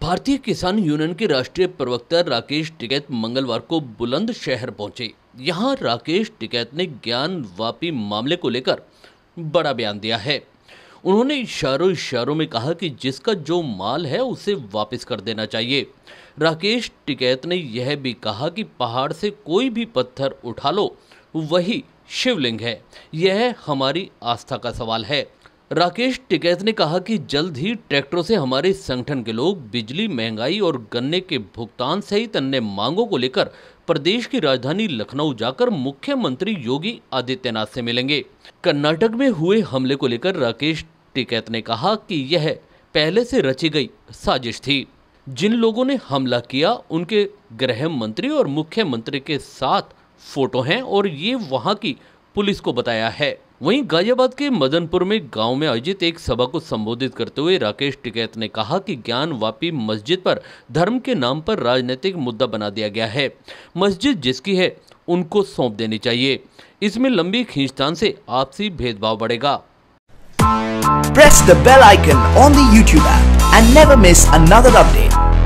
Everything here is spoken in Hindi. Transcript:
भारतीय किसान यूनियन के राष्ट्रीय प्रवक्ता राकेश टिकैत मंगलवार को बुलंद शहर पहुंचे यहां राकेश टिकैत ने ज्ञान वापी मामले को लेकर बड़ा बयान दिया है उन्होंने इशारों इशारों में कहा कि जिसका जो माल है उसे वापस कर देना चाहिए राकेश टिकैत ने यह भी कहा कि पहाड़ से कोई भी पत्थर उठा लो वही शिवलिंग है यह हमारी आस्था का सवाल है राकेश टिकैत ने कहा कि जल्द ही ट्रैक्टरों से हमारे संगठन के लोग बिजली महंगाई और गन्ने के भुगतान सहित अन्य मांगों को लेकर प्रदेश की राजधानी लखनऊ जाकर मुख्यमंत्री योगी आदित्यनाथ से मिलेंगे कर्नाटक में हुए हमले को लेकर राकेश टिकैत ने कहा कि यह पहले से रची गई साजिश थी जिन लोगों ने हमला किया उनके गृह मंत्री और मुख्यमंत्री के साथ फोटो हैं और ये वहाँ की पुलिस को बताया है वहीं गाजियाबाद के मदनपुर में गांव में आयोजित एक सभा को संबोधित करते हुए राकेश टिकैत ने कहा कि वापी मस्जिद पर धर्म के नाम पर राजनीतिक मुद्दा बना दिया गया है मस्जिद जिसकी है उनको सौंप देनी चाहिए इसमें लंबी खींचतान से आपसी भेदभाव बढ़ेगा press the bell icon on